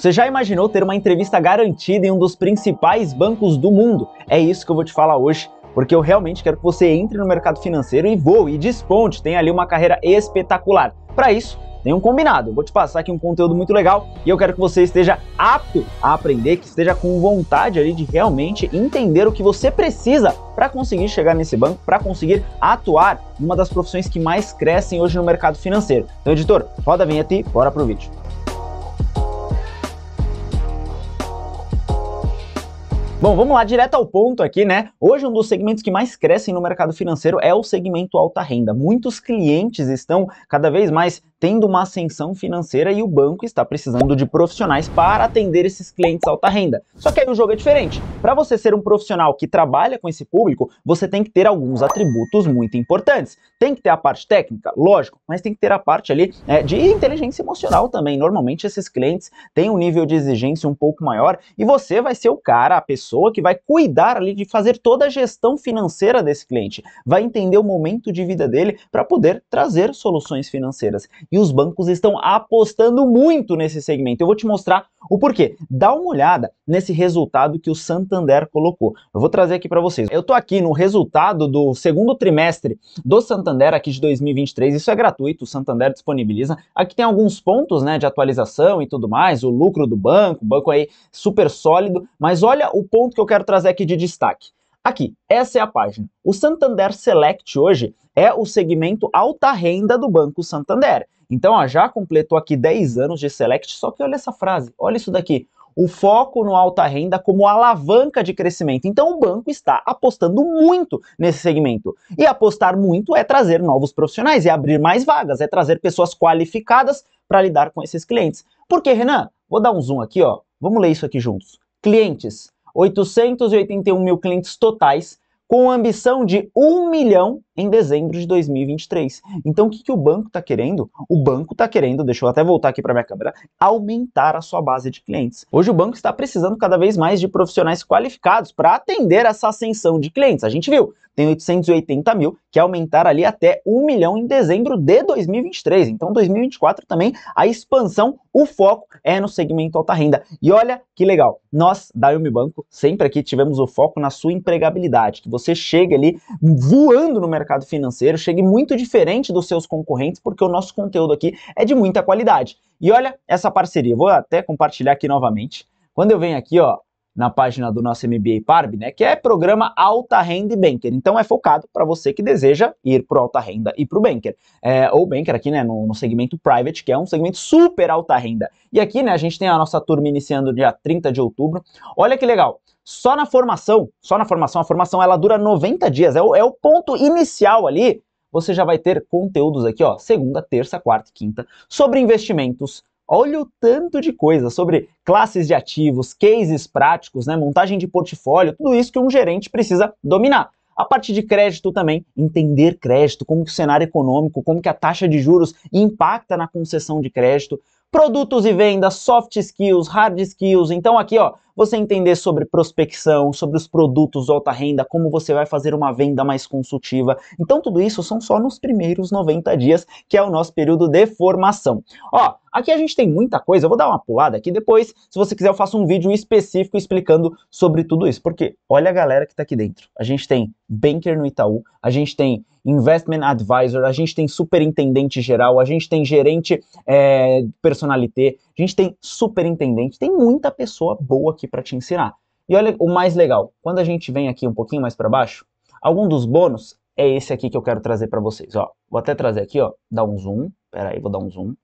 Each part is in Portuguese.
Você já imaginou ter uma entrevista garantida em um dos principais bancos do mundo? É isso que eu vou te falar hoje, porque eu realmente quero que você entre no mercado financeiro e voe, e desponte, tenha ali uma carreira espetacular. Para isso, tem um combinado. Eu vou te passar aqui um conteúdo muito legal e eu quero que você esteja apto a aprender, que esteja com vontade ali de realmente entender o que você precisa para conseguir chegar nesse banco, para conseguir atuar numa das profissões que mais crescem hoje no mercado financeiro. Então, editor, roda a vinheta e bora pro vídeo. Bom, vamos lá, direto ao ponto aqui, né? Hoje um dos segmentos que mais crescem no mercado financeiro é o segmento alta renda. Muitos clientes estão cada vez mais tendo uma ascensão financeira e o banco está precisando de profissionais para atender esses clientes alta renda. Só que aí o jogo é diferente. Para você ser um profissional que trabalha com esse público, você tem que ter alguns atributos muito importantes. Tem que ter a parte técnica, lógico, mas tem que ter a parte ali é, de inteligência emocional também. Normalmente esses clientes têm um nível de exigência um pouco maior e você vai ser o cara, a pessoa que vai cuidar ali de fazer toda a gestão financeira desse cliente, vai entender o momento de vida dele para poder trazer soluções financeiras e os bancos estão apostando muito nesse segmento. Eu vou te mostrar o porquê. Dá uma olhada nesse resultado que o Santander colocou. Eu vou trazer aqui para vocês. Eu estou aqui no resultado do segundo trimestre do Santander aqui de 2023. Isso é gratuito, o Santander disponibiliza. Aqui tem alguns pontos, né, de atualização e tudo mais, o lucro do banco, o banco aí super sólido, mas olha o ponto que eu quero trazer aqui de destaque. Aqui, essa é a página. O Santander Select hoje é o segmento alta renda do Banco Santander. Então, ó, já completou aqui 10 anos de Select, só que olha essa frase, olha isso daqui. O foco no alta renda como alavanca de crescimento. Então, o banco está apostando muito nesse segmento. E apostar muito é trazer novos profissionais, é abrir mais vagas, é trazer pessoas qualificadas para lidar com esses clientes. Porque, Renan, vou dar um zoom aqui, ó. Vamos ler isso aqui juntos. Clientes, 881 mil clientes totais, com ambição de 1 milhão em dezembro de 2023. Então, o que, que o banco está querendo? O banco está querendo, deixa eu até voltar aqui para minha câmera, aumentar a sua base de clientes. Hoje o banco está precisando cada vez mais de profissionais qualificados para atender essa ascensão de clientes. A gente viu, tem 880 mil, que aumentar ali até 1 milhão em dezembro de 2023. Então, 2024 também, a expansão, o foco é no segmento alta renda. E olha que legal, nós da Yumi Banco sempre aqui tivemos o foco na sua empregabilidade, que você chega ali voando no mercado mercado financeiro, chegue muito diferente dos seus concorrentes, porque o nosso conteúdo aqui é de muita qualidade. E olha essa parceria, vou até compartilhar aqui novamente. Quando eu venho aqui, ó, na página do nosso MBA Parb, né, que é programa Alta Renda e Banker. Então é focado para você que deseja ir para alta renda e para o banker. É, ou banker aqui, né, no, no, segmento private, que é um segmento super alta renda. E aqui, né, a gente tem a nossa turma iniciando dia 30 de outubro. Olha que legal só na formação, só na formação, a formação ela dura 90 dias, é o, é o ponto inicial ali, você já vai ter conteúdos aqui, ó, segunda, terça, quarta e quinta, sobre investimentos, Olha o tanto de coisa sobre classes de ativos, cases práticos, né, montagem de portfólio, tudo isso que um gerente precisa dominar. A parte de crédito também, entender crédito, como que o cenário econômico, como que a taxa de juros impacta na concessão de crédito, produtos e vendas, soft skills, hard skills. Então aqui, ó, você entender sobre prospecção, sobre os produtos de alta renda, como você vai fazer uma venda mais consultiva. Então tudo isso são só nos primeiros 90 dias, que é o nosso período de formação. Ó, Aqui a gente tem muita coisa, eu vou dar uma pulada aqui depois, se você quiser eu faço um vídeo específico explicando sobre tudo isso, porque olha a galera que está aqui dentro. A gente tem banker no Itaú, a gente tem investment advisor, a gente tem superintendente geral, a gente tem gerente é, personalité, a gente tem superintendente, tem muita pessoa boa aqui para te ensinar. E olha o mais legal, quando a gente vem aqui um pouquinho mais para baixo, algum dos bônus é esse aqui que eu quero trazer para vocês. Ó, vou até trazer aqui, ó, dar um zoom. peraí, aí, vou dar um zoom.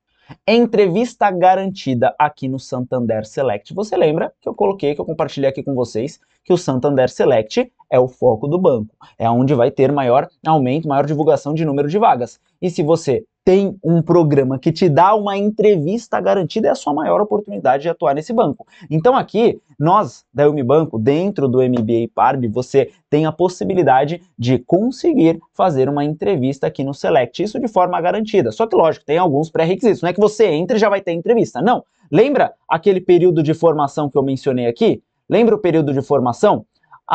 Entrevista garantida aqui no Santander Select. Você lembra que eu coloquei, que eu compartilhei aqui com vocês, que o Santander Select é o foco do banco. É onde vai ter maior aumento, maior divulgação de número de vagas. E se você tem um programa que te dá uma entrevista garantida, é a sua maior oportunidade de atuar nesse banco. Então aqui, nós da banco dentro do MBA Parb, você tem a possibilidade de conseguir fazer uma entrevista aqui no Select, isso de forma garantida. Só que lógico, tem alguns pré-requisitos, não é que você entre e já vai ter entrevista, não. Lembra aquele período de formação que eu mencionei aqui? Lembra o período de formação?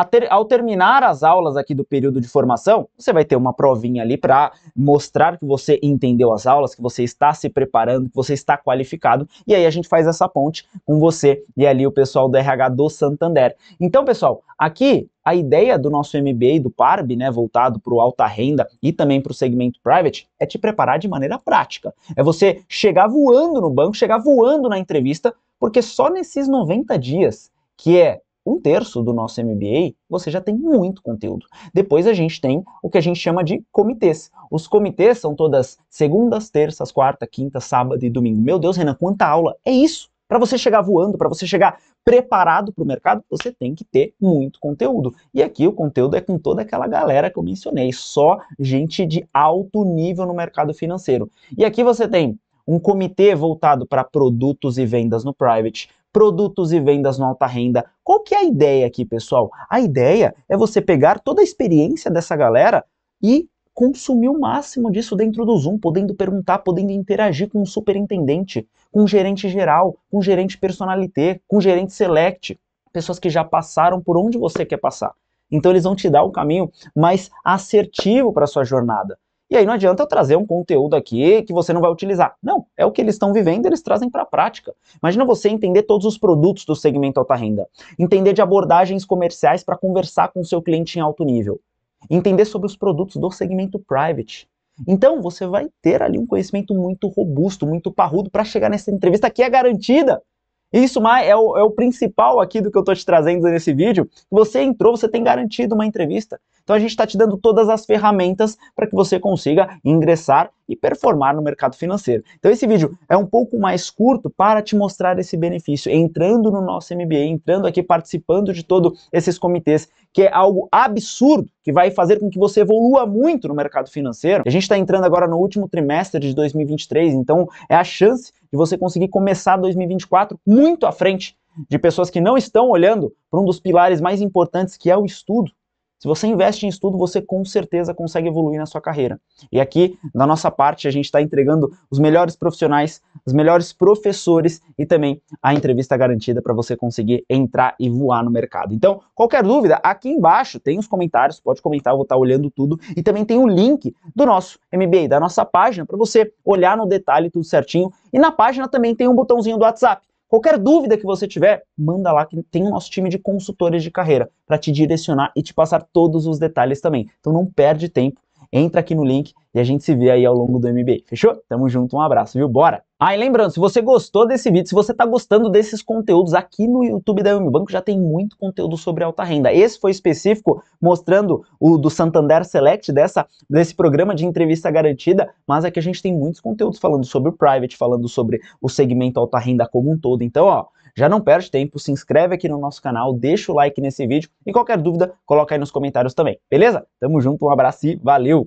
ter, ao terminar as aulas aqui do período de formação, você vai ter uma provinha ali para mostrar que você entendeu as aulas, que você está se preparando, que você está qualificado, e aí a gente faz essa ponte com você e ali o pessoal do RH do Santander. Então, pessoal, aqui a ideia do nosso MBA e do PARB, né, voltado para o alta renda e também para o segmento private, é te preparar de maneira prática. É você chegar voando no banco, chegar voando na entrevista, porque só nesses 90 dias, que é um terço do nosso MBA, você já tem muito conteúdo. Depois a gente tem o que a gente chama de comitês. Os comitês são todas segundas, terças, quarta, quinta, sábado e domingo. Meu Deus, Renan, quanta aula! É isso! Para você chegar voando, para você chegar preparado para o mercado, você tem que ter muito conteúdo. E aqui o conteúdo é com toda aquela galera que eu mencionei, só gente de alto nível no mercado financeiro. E aqui você tem um comitê voltado para produtos e vendas no private, produtos e vendas no alta renda. Qual que é a ideia aqui, pessoal? A ideia é você pegar toda a experiência dessa galera e consumir o máximo disso dentro do Zoom, podendo perguntar, podendo interagir com o um superintendente, com o um gerente geral, com o um gerente personalité, com o gerente select, pessoas que já passaram por onde você quer passar. Então eles vão te dar um caminho mais assertivo para sua jornada. E aí não adianta eu trazer um conteúdo aqui que você não vai utilizar. Não, é o que eles estão vivendo, eles trazem para a prática. Imagina você entender todos os produtos do segmento alta renda, entender de abordagens comerciais para conversar com o seu cliente em alto nível, entender sobre os produtos do segmento private. Então você vai ter ali um conhecimento muito robusto, muito parrudo para chegar nessa entrevista que é garantida isso mais é o, é o principal aqui do que eu estou te trazendo nesse vídeo. Você entrou, você tem garantido uma entrevista. Então a gente está te dando todas as ferramentas para que você consiga ingressar e performar no mercado financeiro. Então esse vídeo é um pouco mais curto para te mostrar esse benefício, entrando no nosso MBA, entrando aqui, participando de todos esses comitês, que é algo absurdo, que vai fazer com que você evolua muito no mercado financeiro. A gente está entrando agora no último trimestre de 2023, então é a chance de você conseguir começar 2024 muito à frente de pessoas que não estão olhando para um dos pilares mais importantes que é o estudo se você investe em estudo, você com certeza consegue evoluir na sua carreira. E aqui, na nossa parte, a gente está entregando os melhores profissionais, os melhores professores e também a entrevista garantida para você conseguir entrar e voar no mercado. Então, qualquer dúvida, aqui embaixo tem os comentários, pode comentar, eu vou estar tá olhando tudo. E também tem o link do nosso MBA, da nossa página, para você olhar no detalhe tudo certinho. E na página também tem um botãozinho do WhatsApp. Qualquer dúvida que você tiver, manda lá que tem o nosso time de consultores de carreira para te direcionar e te passar todos os detalhes também. Então não perde tempo, entra aqui no link e a gente se vê aí ao longo do MBA. Fechou? Tamo junto, um abraço, viu? Bora! Ah, e lembrando, se você gostou desse vídeo, se você tá gostando desses conteúdos aqui no YouTube da Unibanco, já tem muito conteúdo sobre alta renda. Esse foi específico mostrando o do Santander Select, dessa, desse programa de entrevista garantida, mas aqui a gente tem muitos conteúdos falando sobre o private, falando sobre o segmento alta renda como um todo. Então, ó, já não perde tempo, se inscreve aqui no nosso canal, deixa o like nesse vídeo e qualquer dúvida, coloca aí nos comentários também, beleza? Tamo junto, um abraço e valeu!